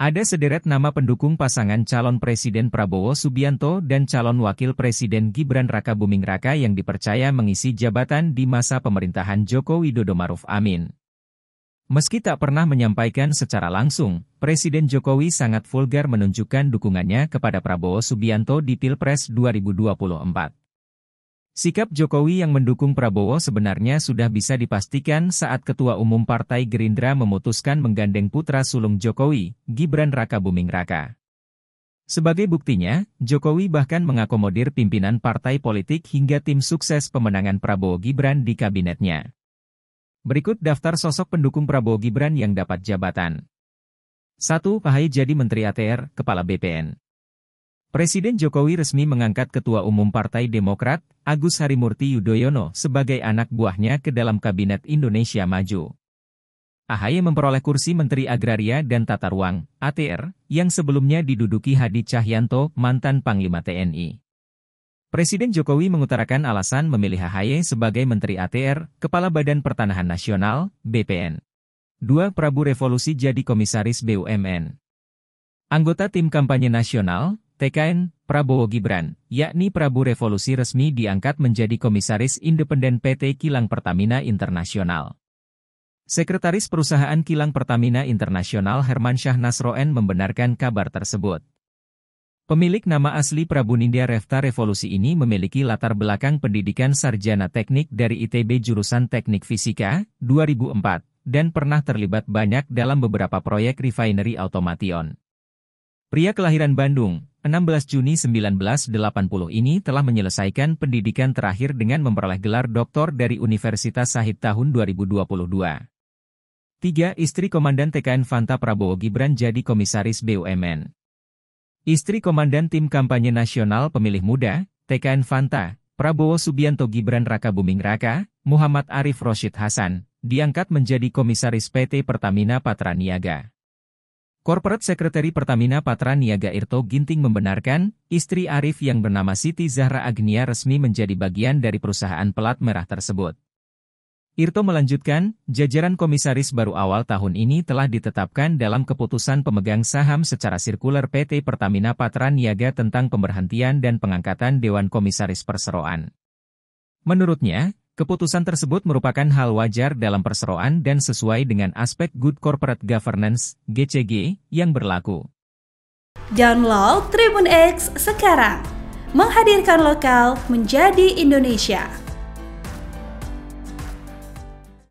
Ada sederet nama pendukung pasangan calon Presiden Prabowo Subianto dan calon Wakil Presiden Gibran Raka Buming Raka yang dipercaya mengisi jabatan di masa pemerintahan Joko Widodo Maruf Amin. Meski tak pernah menyampaikan secara langsung, Presiden Jokowi sangat vulgar menunjukkan dukungannya kepada Prabowo Subianto di Pilpres 2024. Sikap Jokowi yang mendukung Prabowo sebenarnya sudah bisa dipastikan saat Ketua Umum Partai Gerindra memutuskan menggandeng putra sulung Jokowi, Gibran Raka Buming Raka. Sebagai buktinya, Jokowi bahkan mengakomodir pimpinan partai politik hingga tim sukses pemenangan Prabowo Gibran di kabinetnya. Berikut daftar sosok pendukung Prabowo Gibran yang dapat jabatan. 1. pahai jadi Menteri ATR, Kepala BPN. Presiden Jokowi resmi mengangkat Ketua Umum Partai Demokrat, Agus Harimurti Yudhoyono, sebagai anak buahnya ke dalam Kabinet Indonesia Maju. Ahaye memperoleh kursi Menteri Agraria dan Tata Ruang, ATR, yang sebelumnya diduduki Hadi Cahyanto, mantan Panglima TNI. Presiden Jokowi mengutarakan alasan memilih AHY sebagai Menteri ATR, Kepala Badan Pertanahan Nasional, BPN. Dua Prabu Revolusi jadi Komisaris BUMN. Anggota Tim Kampanye Nasional, TKN, Prabowo Gibran, yakni Prabu Revolusi resmi diangkat menjadi Komisaris Independen PT Kilang Pertamina Internasional. Sekretaris Perusahaan Kilang Pertamina Internasional Herman Syah Nasroen membenarkan kabar tersebut. Pemilik nama asli Prabu Nindya Refta Revolusi ini memiliki latar belakang pendidikan sarjana teknik dari ITB jurusan Teknik Fisika 2004 dan pernah terlibat banyak dalam beberapa proyek refinery Automation. Pria kelahiran Bandung, 16 Juni 1980 ini telah menyelesaikan pendidikan terakhir dengan memperoleh gelar doktor dari Universitas Sahid tahun 2022. Tiga Istri Komandan TKN Fanta Prabowo Gibran jadi Komisaris BUMN. Istri Komandan Tim Kampanye Nasional Pemilih Muda, TKN Fanta, Prabowo Subianto Gibran Raka Buming Raka, Muhammad Arif Roshid Hasan, diangkat menjadi Komisaris PT Pertamina Patraniaga. Corporate Secretary Pertamina Patra Niaga Irto Ginting membenarkan, istri Arif yang bernama Siti Zahra Agnia resmi menjadi bagian dari perusahaan pelat merah tersebut. Irto melanjutkan, jajaran komisaris baru awal tahun ini telah ditetapkan dalam keputusan pemegang saham secara sirkuler PT Pertamina Patra Niaga tentang pemberhentian dan pengangkatan Dewan Komisaris Perseroan. Menurutnya, Keputusan tersebut merupakan hal wajar dalam perseroan dan sesuai dengan aspek Good Corporate Governance (GCG) yang berlaku. Download Tribun X sekarang, menghadirkan lokal menjadi Indonesia.